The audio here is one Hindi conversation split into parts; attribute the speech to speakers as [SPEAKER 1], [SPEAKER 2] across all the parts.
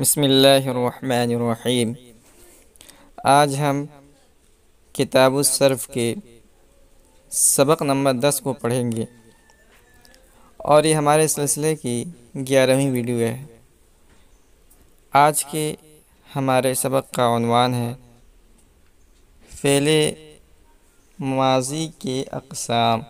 [SPEAKER 1] बसमीम आज हम किताब सरफ़ के सबक नंबर दस को पढ़ेंगे और ये हमारे सिलसिले की ग्यारहवीं वीडियो है आज के हमारे सबक का अनवान है फेले माजी के अकसाम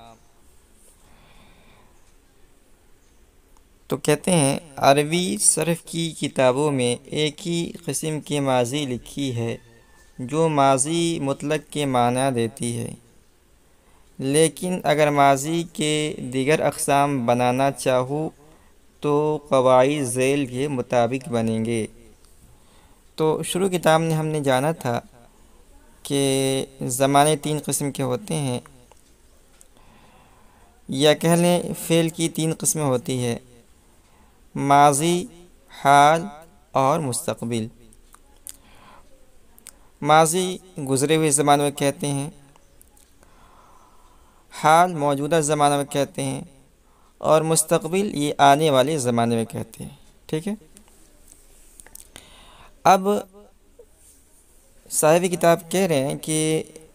[SPEAKER 1] तो कहते हैं अरबी सरफ की किताबों में एक ही कस्म की माजी लिखी है जो माजी मतलब के माना देती है लेकिन अगर माजी के दिगर अकसाम बनाना चाहो तो कवाई झेल के मुताबिक बनेंगे तो शुरू किताब में हमने जाना था कि ज़माने तीन कस्म के होते हैं या कह लें फ़ेल की तीन कस्में होती है माजी हाल और मुस्तबिल माजी गुज़रे हुए ज़माने में कहते हैं हाल मौजूदा ज़माने में कहते हैं और मुस्तकबिल ये आने वाले ज़माने में कहते हैं ठीक है अब साहिब किताब कह रहे हैं कि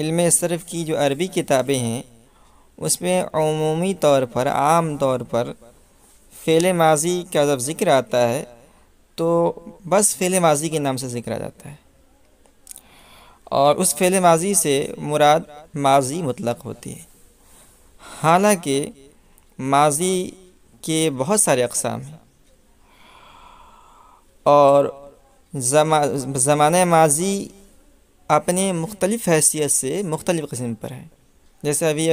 [SPEAKER 1] इल्म सरफ़ की जो अरबी किताबें हैं उसमें अमूमी तौर पर आम तौर पर फ़ेल माजी का जब ज़िक्र आता है तो बस फ़ेल माजी के नाम से ज़िक्र आ जाता है और उस फ़ेल माजी से मुराद माजी मुतलक होती है हालांकि माजी के बहुत सारे अकसाम हैं और जमा माजी अपने मुख्तलिफ़ हैसियत से मुख्तलिफ़ कस्म पर है जैसे अभी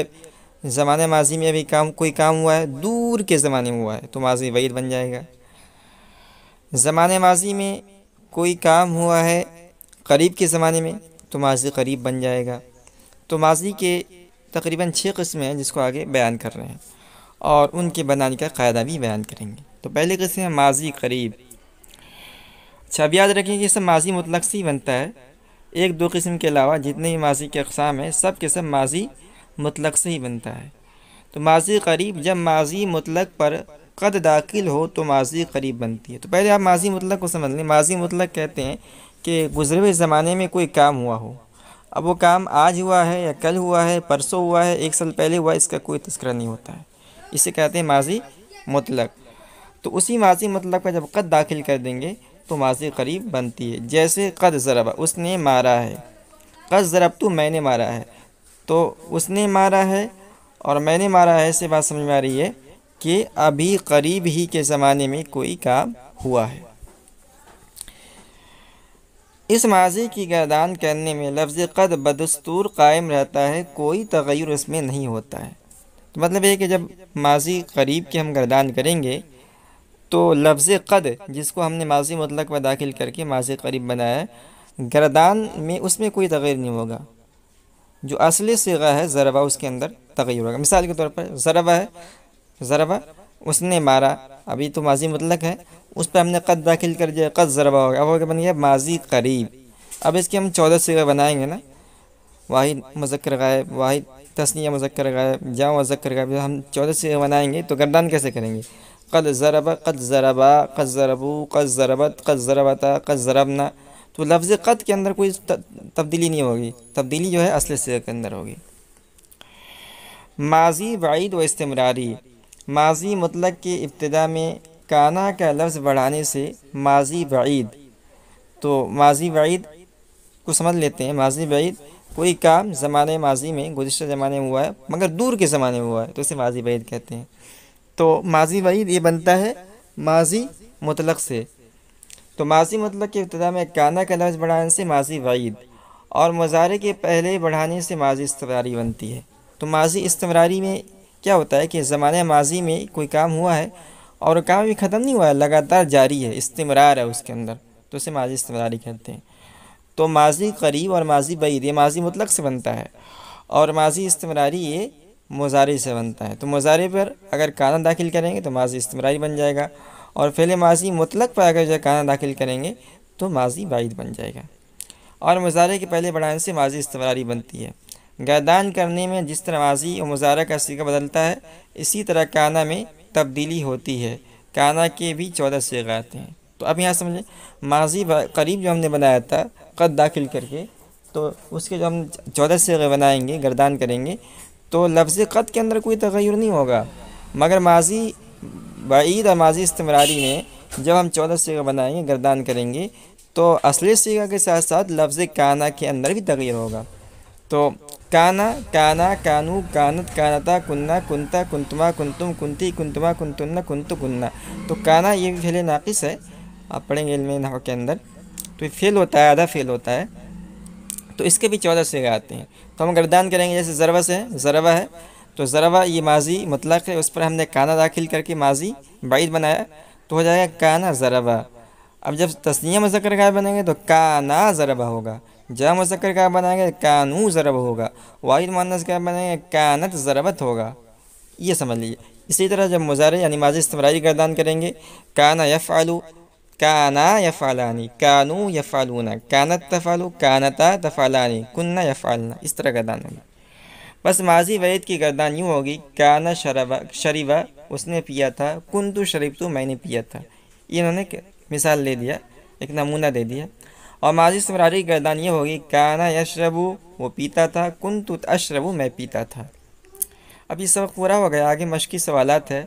[SPEAKER 1] ज़माने माजी में अभी काम कोई काम हुआ है दूर के ज़माने में हुआ है तो माजी वईद बन जाएगा ज़माने माजी में कोई काम हुआ है करीब के ज़माने में तो माजी करीब बन जाएगा तो माजी के तकरीबन छः कस्में हैं जिसको आगे बयान कर रहे हैं और उनके बनाने का कायदा भी बयान करेंगे तो पहले कस्म है माजी करीब अच्छा अब याद रखें कि सब माजी मुतलक से ही बनता है एक दो किस्म के अलावा जितने भी माजी के अकसाम हैं सब के सब माजी मुतलक से ही बनता है तो माजी करीब जब माजी मुतलक पर कद दाखिल हो तो माजी करीब बनती है तो पहले आप माजी मुतलक को समझ लें माजी मुतलक कहते हैं कि गुजरे हुए ज़माने में कोई काम हुआ हो अब वो काम आज हुआ है या कल हुआ है परसों हुआ है एक साल पहले हुआ इसका कोई तस्करा नहीं होता है इसे कहते हैं माजी मुतलक तो उसी माजी मतलब पर जब कद दाखिल कर देंगे तो माजी करीब बनती है जैसे कद ज़रबा उसने मारा है कद ज़रब तो मैंने मारा है तो उसने मारा है और मैंने मारा है ऐसे बात समझ में आ रही है कि अभी करीब ही के ज़माने में कोई काम हुआ है इस माजी की गर्दान करने में लफ्ज़ कद बदस्तूर कायम रहता है कोई तगैर उसमें नहीं होता है तो मतलब ये कि जब माजी करीब की हम गर्दान करेंगे तो लफ्ज़ कद जिसको हमने माजी मतलब में दाखिल करके माजी करीब बनाया गर्दान में उसमें कोई तगैर नहीं होगा जो असली सगा है ज़रबा उसके अंदर तगैर होगा मिसाल के तौर पर ज़रबा है ज़रबा उसने मारा अभी तो माजी मतलब है उस पर हमने कद दाखिल कर दिया कद ज़रबा होगा अब हो गया बन गया माजी करीब अब इसके हम चौदह सगा बनाएंगे ना वाहिद मजक्र गायब वाहिद तस्निया मजक्र गायब जाओ मजक्र गायब हम चौदह सगा बनाएंगे तो गर्दान कैसे करेंगे कद ज़रबा कद ज़रबा कद ज़रबू कद ज़रबत कद ज़रबता कद ज़रबना तो लफ्ज़ क़द के अंदर कोई तब्दीली नहीं होगी तब्दीली जो है असल से के अंदर होगी माजी वाइद व इस्तमरारी माजी मतलब के इब्तदा में काना का लफ्ज़ बढ़ाने से माजी वाइद तो माजी वाइद को समझ लेते हैं माजी वाइद कोई काम ज़माने माजी में गुजशत ज़माने में हुआ है मगर दूर के ज़माने में हुआ है तो इसे माजी वाइद कहते हैं तो माजी वाइद ये बनता है माजी मुतलक से तो माजी मतलब के इब्तदा में काना का लफ्ज़ बढ़ाने से माजी वईद और मज़ारे के पहले बढ़ाने से माजी इस्तमरारी बनती है तो माजी इस्तमरारी में क्या होता है कि ज़माने माजी में कोई काम हुआ है और काम भी ख़त्म नहीं हुआ है लगातार जारी है इस्तमरार है उसके अंदर तो उसे माजी इस्तमरारी कहते हैं तो माजी करीब और माजी बईद ये माजी मतलब से बनता है और माजी इस्तमरारी ये मजारे से बनता है तो मज़ारे पर अगर काना दाखिल करेंगे तो माजी इस्तमरारी बन जाएगा और फेल माजी मुतलक पर अगर जाना दाखिल करेंगे तो माजी वाइद बन जाएगा और मुजारे के पहले बढ़ाने से माजी इस्तेमारी बनती है गैदान करने में जिस तरह माजी और मुजारा का सीगा बदलता है इसी तरह काना में तब्दीली होती है काना के भी चौदह से आते हैं तो अब यहाँ समझें माजी करीब जो हमने बनाया था कद दाखिल करके तो उसके जो हम चौदह सीगे बनाएंगे गर्दान करेंगे तो लफ्ज़ कद के अंदर कोई तगैर नहीं होगा मगर माजी बीद माजी इस्तमरारी में जब हम चौदह सीगा बनाएंगे गर्दान करेंगे तो असली सीगा के साथ साथ लफ्ज़ काना के अंदर भी तगैर होगा तो काना काना कानू कानत कानता कुन्ना कुंता कुंतमा कुंतुम कुंती कुंतमा कुंतुन्ना कुंतु कुन्ना तो काना ये भी फैले नाकिस है आप पढ़ेंगे इलम के अंदर तो फेल होता है आधा फेल होता है तो इसके भी चौदह सीगे आते हैं तो हम गर्दान करेंगे जैसे ज़रवा से है ज़रवा है तो जरबा ये माजी मतलब है उस पर हमने काना दाखिल करके माजी बाइद बनाया तो हो जाएगा काना ज़रबा अब जब तस्निया मुजक्र का बनेंगे तो काना ज़रबा होगा जब मुजक्र का बनाएंगे कानू ज़रब होगा वाहिद मानस का बनाएंगे कानत ज़रबत होगा ये समझ लीजिए इसी तरह जब मुजारे यानी माजी इस्तेमाल गर्दान करेंगे काना यफ़ आलू काना फालानी कानू फालूना कानत तफ़ालू कानता तफ़ालानी कन्ना फालना इस तरह गर्दान होगी बस माजी वैद की गर्दान यूँ होगी काना शराबा शरीबा उसने पिया था तो शरीफ तो मैंने पिया था इन्होंने मिसाल ले दिया एक नमूना दे दिया और माजी सम्राटी गर्दान ये होगी काना यशरबू वो पीता था तो अशरबू मैं पीता था अब ये सबक पूरा हो गया आगे मशक़ी सवालत है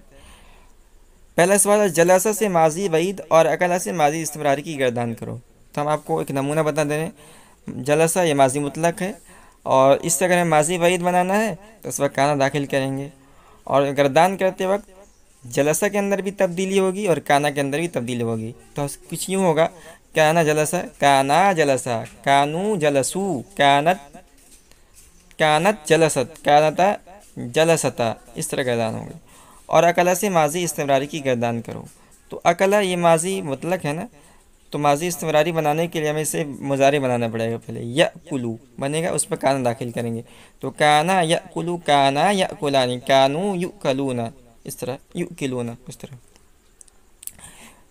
[SPEAKER 1] पहला सवाल जलासा से माजी वईद और अकला से माजी इसमरारी की गर्दान करो तो हम आपको एक नमूना बता दे रहे हैं जलासा ये माजी मुतलक है और इससे अगर हमें माजी वईद बनाना है तो उस वक्त काना दाखिल करेंगे और गर्दान करते वक्त जलसा के अंदर भी तब्दीली होगी और काना के अंदर भी तब्दीली होगी तो कुछ यूँ होगा काना जलसा काना जलसा कानू जलसू कानत कानत जलसत कानता जलसता इस तरह गर्दान होगी और अकला से माजी इस्तेमारी की गर्दान करो तो अकला ये माजी मतलब है ना तो माजी इस्तमरारी बनाने के लिए हमें इसे मुजारे बनाना पड़ेगा पहले या कुलू बनेगा उस पर काना दाखिल करेंगे तो काना या कुलू काना या कुलानी कानू यू कलूना इस तरह यू किलूना इस तरह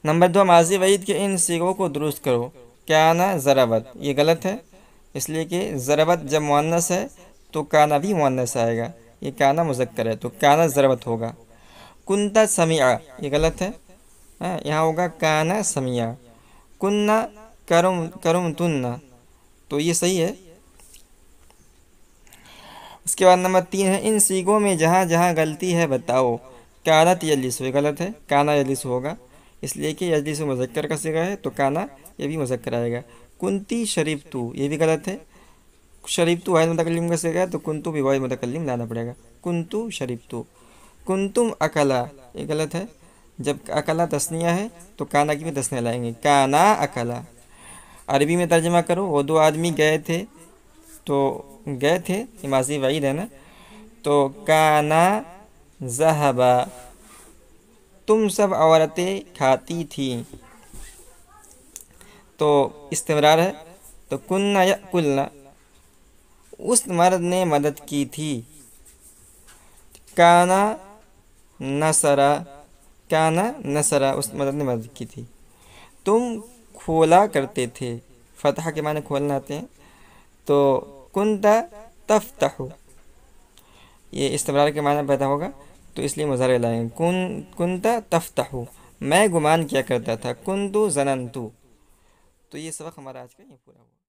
[SPEAKER 1] नंबर दो माजी वईद के इन सीगों को दुरुस्त करो काना ज़राबत ये गलत है इसलिए कि ज़राबत जब मुनस है तो काना भी मुनस आएगा ये काना मुजक्कर है तो काना ज़राबत होगा कुंता समिया ये गलत है हाँ, यहाँ होगा काना समिया कुन्ना करम करम तुन्ना तो ये सही है उसके बाद नंबर तीन है इन सीगों में जहाँ जहाँ गलती है बताओ कानत यलिस गलत है काना यलिस होगा इसलिए कि यजलिस मजक्कर का सीगा है तो काना ये भी मजक्कर आएगा कुंती शरीफ तू ये भी गलत है शरीफ तू वाहिद मतकलम का सीगा है तो कुंतु भी वाहिद मतकलम लाना पड़ेगा कुंतु शरीफ तू कुंतुम अकला ये गलत है जब अकला तस्निया है तो काना की भी तस्निया लाएंगे काना अकला अरबी में तर्जमा करो वो दो आदमी गए थे तो गए थे इमाजी वहीद है ना तो काना जहबा तुम सब औरतें खाती थी तो इस्तेमार है तो कुन्ना या कुल्ला उस मर्द ने मदद की थी काना नसरा काना नसरा उस मदद ने मदद की थी तुम खोला करते थे फतह के माने खोलना आते हैं तो कुंता तफ ये इस्तेमाल के माने पैदा होगा तो इसलिए मुजारे लाएंगे कुन कुंता तफ मैं गुमान किया करता था कुंदु जनंतु तो ये सबक हमारा आज का यहीं पूरा हुआ